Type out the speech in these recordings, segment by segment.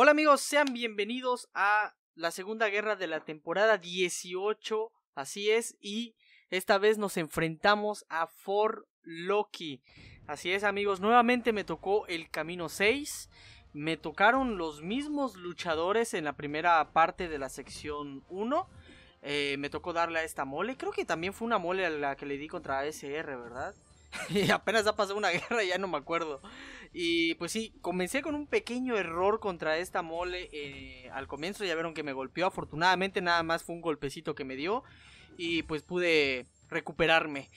Hola amigos, sean bienvenidos a la segunda guerra de la temporada 18, así es, y esta vez nos enfrentamos a For Loki. Así es amigos, nuevamente me tocó el camino 6, me tocaron los mismos luchadores en la primera parte de la sección 1. Eh, me tocó darle a esta mole, creo que también fue una mole a la que le di contra SR, ¿verdad? y apenas ha pasado una guerra, ya no me acuerdo. Y pues sí, comencé con un pequeño error contra esta mole eh, al comienzo. Ya vieron que me golpeó. Afortunadamente, nada más fue un golpecito que me dio. Y pues pude recuperarme.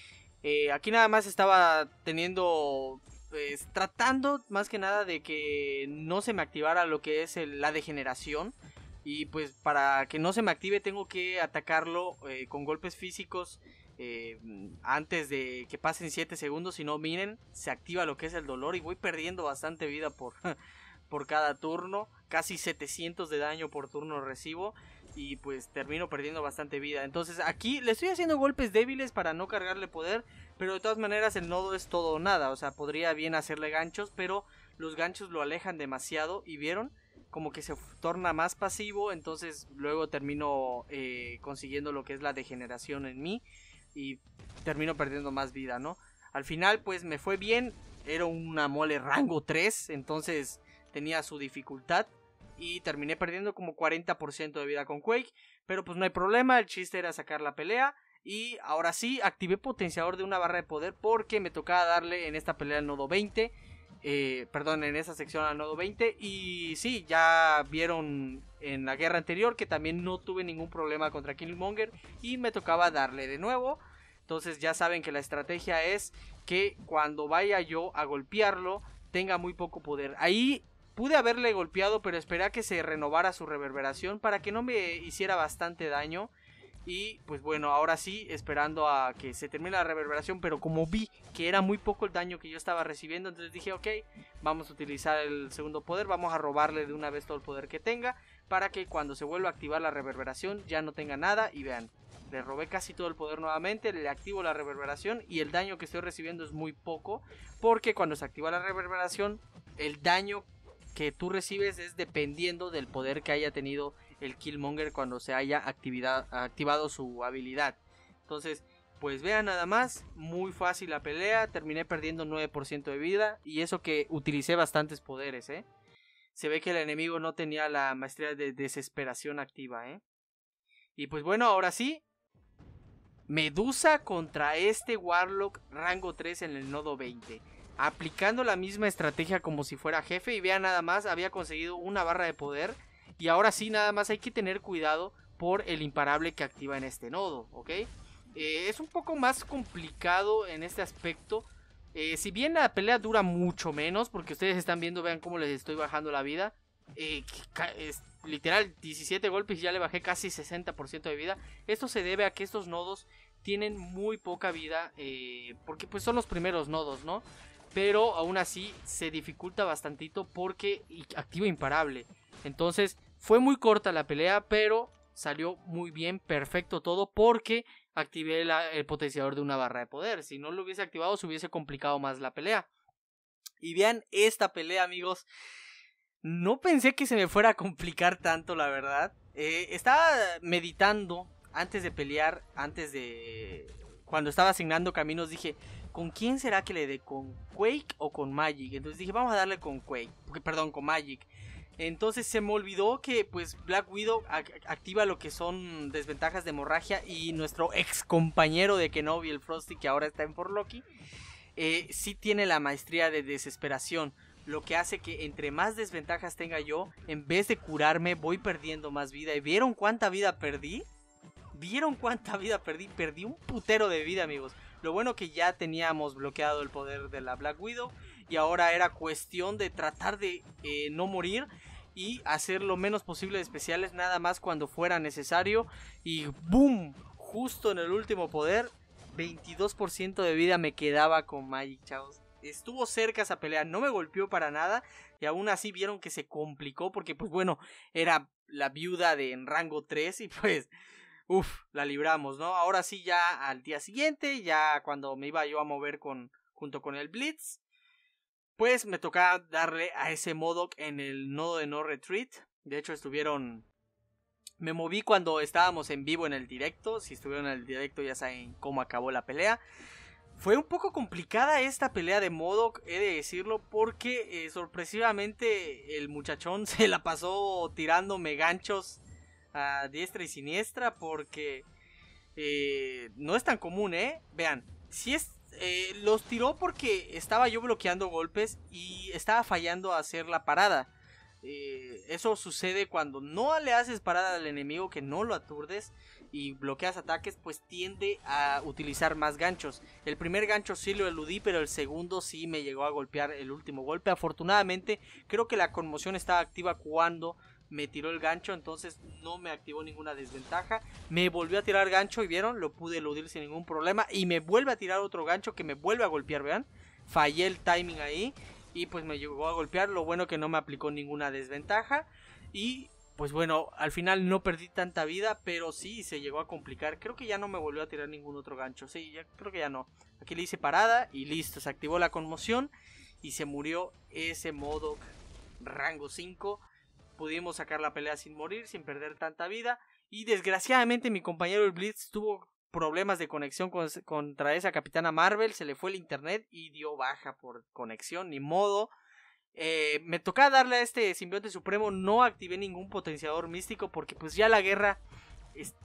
Eh, aquí nada más estaba teniendo. Pues, tratando más que nada de que no se me activara lo que es la degeneración. Y pues para que no se me active tengo que atacarlo eh, con golpes físicos eh, antes de que pasen 7 segundos, si no miren, se activa lo que es el dolor y voy perdiendo bastante vida por, por cada turno, casi 700 de daño por turno recibo y pues termino perdiendo bastante vida. Entonces aquí le estoy haciendo golpes débiles para no cargarle poder, pero de todas maneras el nodo es todo o nada, o sea, podría bien hacerle ganchos, pero los ganchos lo alejan demasiado y vieron como que se torna más pasivo, entonces luego termino eh, consiguiendo lo que es la degeneración en mí y termino perdiendo más vida, ¿no? Al final, pues me fue bien. Era una mole rango 3, entonces tenía su dificultad. Y terminé perdiendo como 40% de vida con Quake. Pero pues no hay problema, el chiste era sacar la pelea. Y ahora sí, activé potenciador de una barra de poder porque me tocaba darle en esta pelea el nodo 20. Eh, perdón, en esa sección al nodo 20. Y sí, ya vieron en la guerra anterior que también no tuve ningún problema contra Killmonger y me tocaba darle de nuevo. Entonces ya saben que la estrategia es que cuando vaya yo a golpearlo tenga muy poco poder. Ahí pude haberle golpeado, pero esperé a que se renovara su reverberación para que no me hiciera bastante daño. Y pues bueno, ahora sí, esperando a que se termine la reverberación, pero como vi que era muy poco el daño que yo estaba recibiendo, entonces dije, ok, vamos a utilizar el segundo poder, vamos a robarle de una vez todo el poder que tenga, para que cuando se vuelva a activar la reverberación ya no tenga nada y vean, le robé casi todo el poder nuevamente, le activo la reverberación y el daño que estoy recibiendo es muy poco, porque cuando se activa la reverberación, el daño que tú recibes es dependiendo del poder que haya tenido el Killmonger cuando se haya activado su habilidad. Entonces, pues vean nada más, muy fácil la pelea, terminé perdiendo 9% de vida y eso que utilicé bastantes poderes, ¿eh? Se ve que el enemigo no tenía la maestría de desesperación activa, ¿eh? Y pues bueno, ahora sí. Medusa contra este Warlock rango 3 en el nodo 20. Aplicando la misma estrategia como si fuera jefe y vean nada más, había conseguido una barra de poder y ahora sí, nada más hay que tener cuidado por el imparable que activa en este nodo, ¿ok? Eh, es un poco más complicado en este aspecto. Eh, si bien la pelea dura mucho menos, porque ustedes están viendo, vean cómo les estoy bajando la vida. Eh, literal, 17 golpes y ya le bajé casi 60% de vida. Esto se debe a que estos nodos tienen muy poca vida, porque pues son los primeros nodos, ¿no? Pero aún así se dificulta bastante porque activa imparable. Entonces fue muy corta la pelea, pero salió muy bien, perfecto todo, porque activé el potenciador de una barra de poder. Si no lo hubiese activado, se hubiese complicado más la pelea. Y vean esta pelea, amigos. No pensé que se me fuera a complicar tanto, la verdad. Eh, estaba meditando antes de pelear, antes de... Cuando estaba asignando caminos, dije, ¿con quién será que le dé? ¿Con Quake o con Magic? Entonces dije, vamos a darle con Quake, perdón, con Magic. Entonces se me olvidó que pues Black Widow activa lo que son desventajas de hemorragia y nuestro ex compañero de Kenobi, el Frosty, que ahora está en Forlocky, Loki, eh, sí tiene la maestría de desesperación. Lo que hace que entre más desventajas tenga yo, en vez de curarme, voy perdiendo más vida. ¿Y vieron cuánta vida perdí? ¿Vieron cuánta vida perdí? Perdí un putero de vida, amigos. Lo bueno que ya teníamos bloqueado el poder de la Black Widow y ahora era cuestión de tratar de eh, no morir y hacer lo menos posible de especiales nada más cuando fuera necesario y boom, justo en el último poder, 22% de vida me quedaba con Magic, chavos. Estuvo cerca esa pelea, no me golpeó para nada y aún así vieron que se complicó porque pues bueno, era la viuda de en rango 3 y pues uff, la libramos, ¿no? Ahora sí ya al día siguiente, ya cuando me iba yo a mover con junto con el Blitz, pues me tocaba darle a ese MODOK en el nodo de no retreat. De hecho, estuvieron. Me moví cuando estábamos en vivo en el directo. Si estuvieron en el directo, ya saben cómo acabó la pelea. Fue un poco complicada esta pelea de Modoc, he de decirlo, porque eh, sorpresivamente el muchachón se la pasó tirándome ganchos a diestra y siniestra, porque eh, no es tan común, ¿eh? Vean, si es eh, los tiró porque estaba yo bloqueando golpes y estaba fallando a hacer la parada. Eh, eso sucede cuando no le haces parada al enemigo, que no lo aturdes y bloqueas ataques, pues tiende a utilizar más ganchos. El primer gancho sí lo eludí, pero el segundo sí me llegó a golpear el último golpe. Afortunadamente, creo que la conmoción estaba activa cuando me tiró el gancho, entonces no me activó ninguna desventaja. Me volvió a tirar gancho y vieron, lo pude eludir sin ningún problema. Y me vuelve a tirar otro gancho que me vuelve a golpear, vean. Fallé el timing ahí y pues me llegó a golpear. Lo bueno que no me aplicó ninguna desventaja. Y pues bueno, al final no perdí tanta vida, pero sí se llegó a complicar. Creo que ya no me volvió a tirar ningún otro gancho. Sí, ya, creo que ya no. Aquí le hice parada y listo, se activó la conmoción y se murió ese modo rango 5 pudimos sacar la pelea sin morir, sin perder tanta vida. Y desgraciadamente mi compañero el Blitz tuvo problemas de conexión contra esa capitana Marvel, se le fue el internet y dio baja por conexión, ni modo. Eh, me tocaba darle a este simbionte supremo, no activé ningún potenciador místico porque pues ya la guerra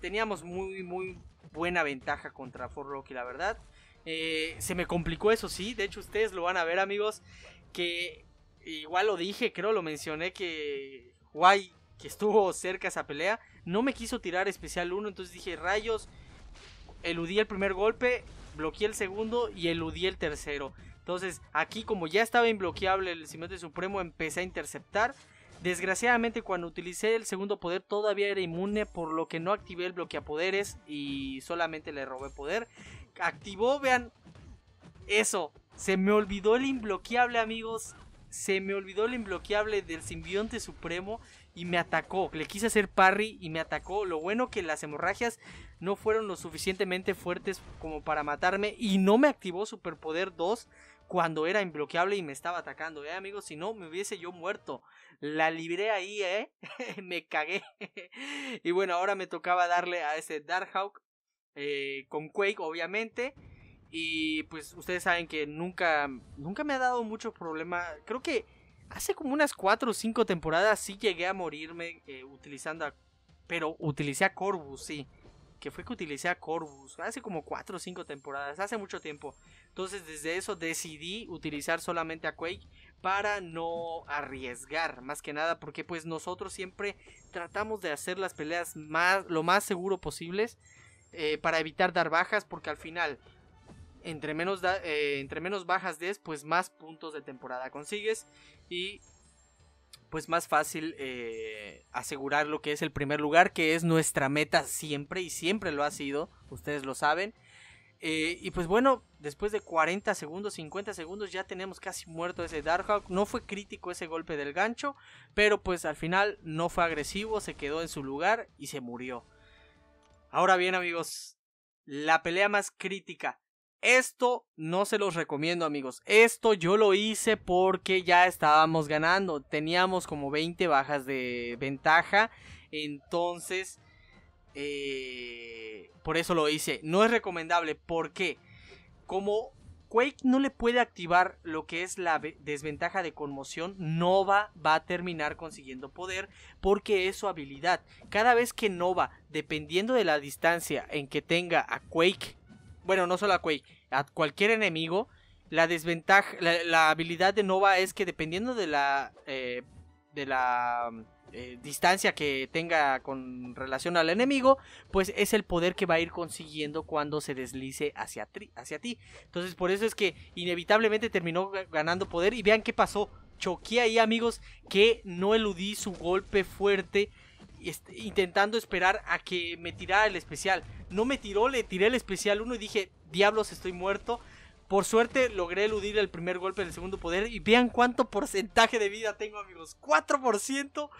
teníamos muy muy buena ventaja contra Fort y la verdad. Eh, se me complicó eso sí, de hecho ustedes lo van a ver amigos, que igual lo dije, creo, lo mencioné que Guay, que estuvo cerca esa pelea, no me quiso tirar especial 1, entonces dije, rayos, eludí el primer golpe, bloqueé el segundo y eludí el tercero. Entonces, aquí como ya estaba imbloqueable el Simiente supremo, empecé a interceptar. Desgraciadamente cuando utilicé el segundo poder todavía era inmune, por lo que no activé el bloqueapoderes y solamente le robé poder. Activó, vean, eso, se me olvidó el imbloqueable amigos se me olvidó el imbloqueable del simbionte supremo y me atacó. Le quise hacer parry y me atacó. Lo bueno que las hemorragias no fueron lo suficientemente fuertes como para matarme y no me activó superpoder 2 cuando era imbloqueable y me estaba atacando. Eh, amigos, si no me hubiese yo muerto. La libré ahí, eh. me cagué. y bueno, ahora me tocaba darle a ese Darkhawk eh, con Quake, obviamente. Y pues ustedes saben que nunca, nunca me ha dado mucho problema. Creo que hace como unas 4 o 5 temporadas sí llegué a morirme eh, utilizando a... Pero utilicé a Corvus, sí. Que fue que utilicé a Corvus. Hace como 4 o 5 temporadas, hace mucho tiempo. Entonces desde eso decidí utilizar solamente a Quake para no arriesgar, más que nada, porque pues nosotros siempre tratamos de hacer las peleas más, lo más seguro posibles eh, para evitar dar bajas, porque al final entre menos, eh, entre menos bajas des, pues más puntos de temporada consigues y pues más fácil eh, asegurar lo que es el primer lugar, que es nuestra meta siempre y siempre lo ha sido, ustedes lo saben. Eh, y pues bueno, después de 40 segundos, 50 segundos, ya tenemos casi muerto ese Darkhawk. No fue crítico ese golpe del gancho, pero pues al final no fue agresivo, se quedó en su lugar y se murió. Ahora bien amigos, la pelea más crítica. Esto no se los recomiendo amigos. Esto yo lo hice porque ya estábamos ganando. Teníamos como 20 bajas de ventaja. Entonces, eh, por eso lo hice. No es recomendable. ¿Por qué? Como Quake no le puede activar lo que es la desventaja de conmoción, Nova va a terminar consiguiendo poder porque es su habilidad. Cada vez que Nova, dependiendo de la distancia en que tenga a Quake bueno, no solo a Quake, a cualquier enemigo, la desventaja, la, habilidad de Nova es que dependiendo de la, eh, de la eh, distancia que tenga con relación al enemigo, pues es el poder que va a ir consiguiendo cuando se deslice hacia, hacia ti. Entonces por eso es que inevitablemente terminó ganando poder y vean qué pasó. Choqué ahí amigos que no eludí su golpe fuerte este, intentando esperar a que me tirara el especial. No me tiró, le tiré el especial 1 y dije, diablos, estoy muerto. Por suerte logré eludir el primer golpe del segundo poder y vean cuánto porcentaje de vida tengo amigos, 4%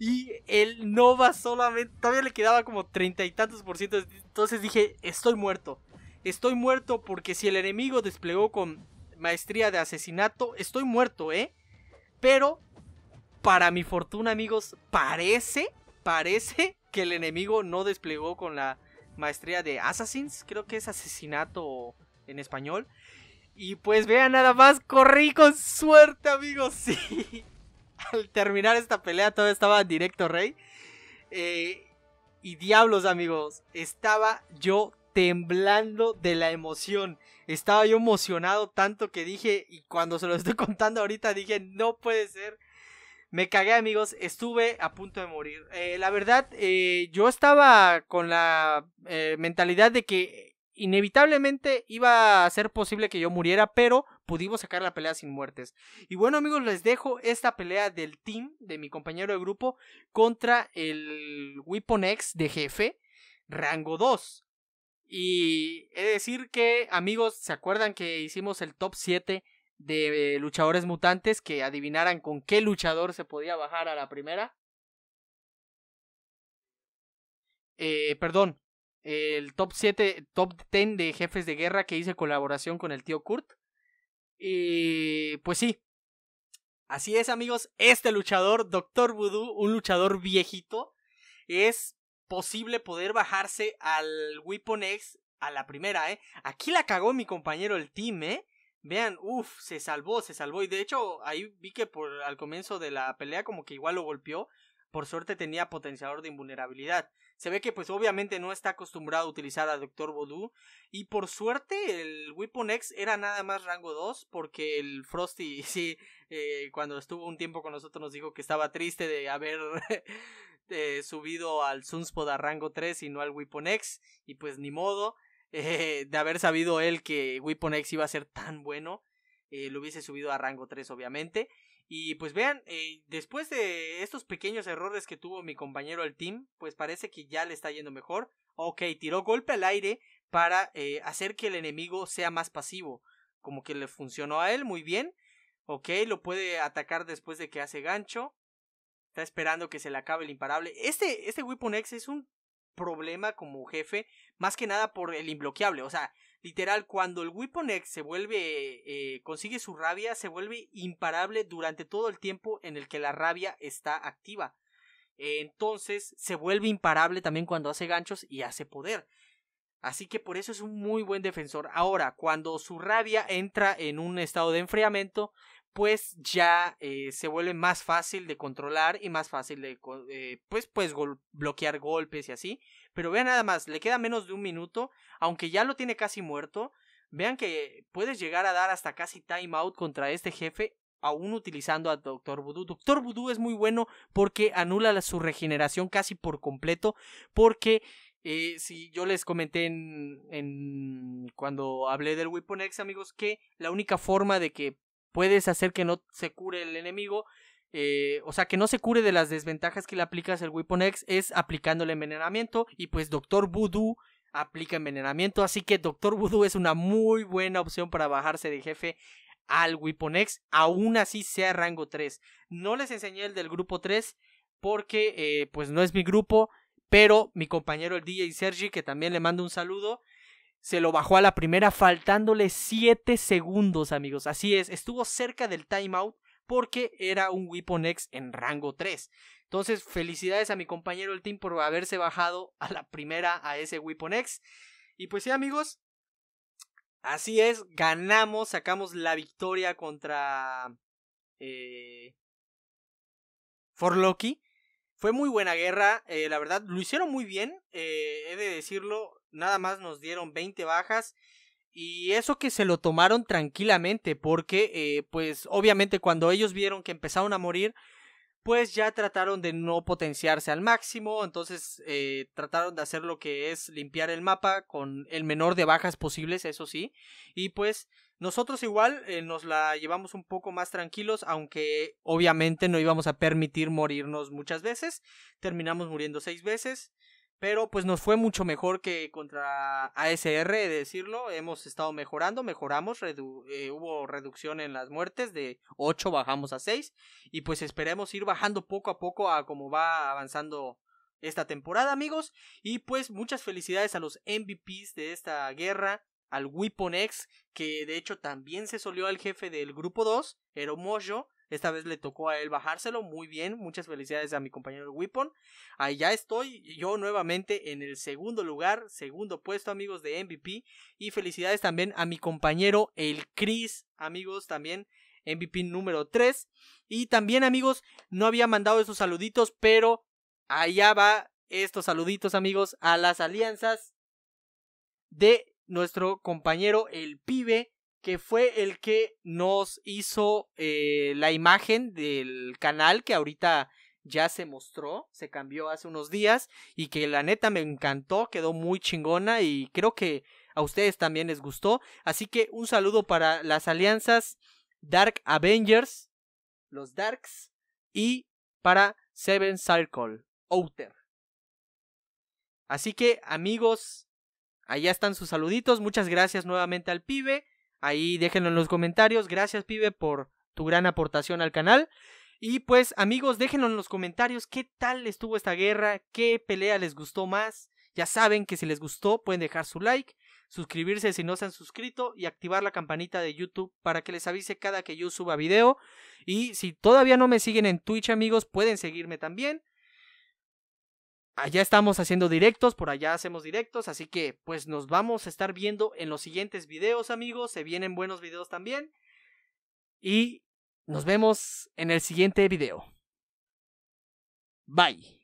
y el Nova solamente, todavía le quedaba como treinta y tantos por ciento, entonces dije, estoy muerto, estoy muerto porque si el enemigo desplegó con maestría de asesinato, estoy muerto, ¿eh? Pero, para mi fortuna amigos, parece, parece que el enemigo no desplegó con la maestría de Assassins, creo que es asesinato en español. Y pues vean nada más, corrí con suerte amigos, sí. Al terminar esta pelea todavía estaba directo rey. Eh, y diablos amigos, estaba yo temblando de la emoción. Estaba yo emocionado tanto que dije, y cuando se lo estoy contando ahorita dije, no puede ser me cagué, amigos. Estuve a punto de morir. Eh, la verdad, eh, yo estaba con la eh, mentalidad de que inevitablemente iba a ser posible que yo muriera, pero pudimos sacar la pelea sin muertes. Y bueno, amigos, les dejo esta pelea del team, de mi compañero de grupo, contra el Weapon X de jefe, rango 2. Y he decir que, amigos, ¿se acuerdan que hicimos el top 7 de eh, luchadores mutantes que adivinaran con qué luchador se podía bajar a la primera. Eh, perdón, el top 7, top 10 de jefes de guerra que hice colaboración con el tío Kurt. Y pues sí. Así es, amigos. Este luchador, Doctor Voodoo, un luchador viejito, es posible poder bajarse al Weapon X a la primera, ¿eh? Aquí la cagó mi compañero el team, ¿eh? Vean, uff, se salvó, se salvó. Y de hecho, ahí vi que por al comienzo de la pelea, como que igual lo golpeó. Por suerte tenía potenciador de invulnerabilidad. Se ve que pues obviamente no está acostumbrado a utilizar a Doctor Voodoo. Y por suerte el Weapon X era nada más rango 2. Porque el Frosty, sí, eh, cuando estuvo un tiempo con nosotros nos dijo que estaba triste de haber eh, subido al Sunspot a rango 3 y no al Weapon X. Y pues ni modo. de haber sabido él que Weapon X iba a ser tan bueno, eh, lo hubiese subido a rango 3 obviamente. Y pues vean, eh, después de estos pequeños errores que tuvo mi compañero al team, pues parece que ya le está yendo mejor. Ok, tiró golpe al aire para eh, hacer que el enemigo sea más pasivo. Como que le funcionó a él muy bien. Ok, lo puede atacar después de que hace gancho. Está esperando que se le acabe el imparable. Este, este Weapon X es un problema como jefe, más que nada por el imbloqueable. O sea, literal, cuando el Weapon se vuelve, eh, consigue su rabia, se vuelve imparable durante todo el tiempo en el que la rabia está activa. entonces, se vuelve imparable también cuando hace ganchos y hace poder. Así que por eso es un muy buen defensor. Ahora, cuando su rabia entra en un estado de enfriamiento, pues ya eh, se vuelve más fácil de controlar y más fácil de, eh, pues, pues bloquear golpes y así. Pero vean nada más, le queda menos de un minuto, aunque ya lo tiene casi muerto. Vean que puedes llegar a dar hasta casi timeout contra este jefe, aún utilizando a Doctor Voodoo. Doctor Voodoo es muy bueno porque anula su regeneración casi por completo, porque eh, si yo les comenté en, en, cuando hablé del Weapon X, amigos, que la única forma de que puedes hacer que no se cure el enemigo. Eh, o sea, que no se cure de las desventajas que le aplicas al Weapon X es aplicándole envenenamiento. Y pues Doctor Voodoo aplica envenenamiento. Así que Doctor Voodoo es una muy buena opción para bajarse de jefe al Weapon X. Aún así sea rango 3. No les enseñé el del grupo 3 porque eh, pues no es mi grupo. Pero mi compañero el DJ Sergi, que también le mando un saludo, se lo bajó a la primera faltándole 7 segundos, amigos. Así es, estuvo cerca del timeout porque era un Weapon X en rango 3. Entonces, felicidades a mi compañero el team por haberse bajado a la primera a ese Weapon X. Y pues sí, amigos, así es, ganamos, sacamos la victoria contra eh, Forloki. Fue muy buena guerra, eh, la verdad, lo hicieron muy bien, eh, he de decirlo, nada más nos dieron 20 bajas. Y eso que se lo tomaron tranquilamente, porque eh, pues obviamente cuando ellos vieron que empezaron a morir, pues ya trataron de no potenciarse al máximo, entonces eh, trataron de hacer lo que es limpiar el mapa con el menor de bajas posibles, eso sí, y pues nosotros igual eh, nos la llevamos un poco más tranquilos, aunque obviamente no íbamos a permitir morirnos muchas veces, terminamos muriendo seis veces, pero pues nos fue mucho mejor que contra ASR, de decirlo. Hemos estado mejorando, mejoramos. Eh, hubo reducción en las muertes, de 8 bajamos a 6. Y pues esperemos ir bajando poco a poco a como va avanzando esta temporada, amigos. Y pues muchas felicidades a los MVPs de esta guerra, al Weapon X, que de hecho también se solió al jefe del grupo 2, Mojo, esta vez le tocó a él bajárselo. Muy bien. Muchas felicidades a mi compañero Whippon. Ahí ya estoy. Yo nuevamente en el segundo lugar. Segundo puesto, amigos de MVP. Y felicidades también a mi compañero el Cris, Amigos, también. MVP número 3. Y también, amigos, no había mandado esos saluditos, pero allá va estos saluditos, amigos, a las alianzas de nuestro compañero el pibe que fue el que nos hizo eh, la imagen del canal que ahorita ya se mostró, se cambió hace unos días y que la neta me encantó, quedó muy chingona y creo que a ustedes también les gustó. Así que un saludo para las alianzas Dark Avengers, los Darks y para Seven Circle, Outer. Así que amigos, allá están sus saluditos, muchas gracias nuevamente al pibe. Ahí déjenlo en los comentarios. Gracias, pibe, por tu gran aportación al canal. Y pues, amigos, déjenlo en los comentarios qué tal estuvo esta guerra, qué pelea les gustó más. Ya saben que si les gustó, pueden dejar su like, suscribirse si no se han suscrito y activar la campanita de YouTube para que les avise cada que yo suba video. Y si todavía no me siguen en Twitch, amigos, pueden seguirme también. Allá estamos haciendo directos, por allá hacemos directos, así que pues nos vamos a estar viendo en los siguientes videos, amigos. Se vienen buenos videos también. Y nos vemos en el siguiente video. Bye.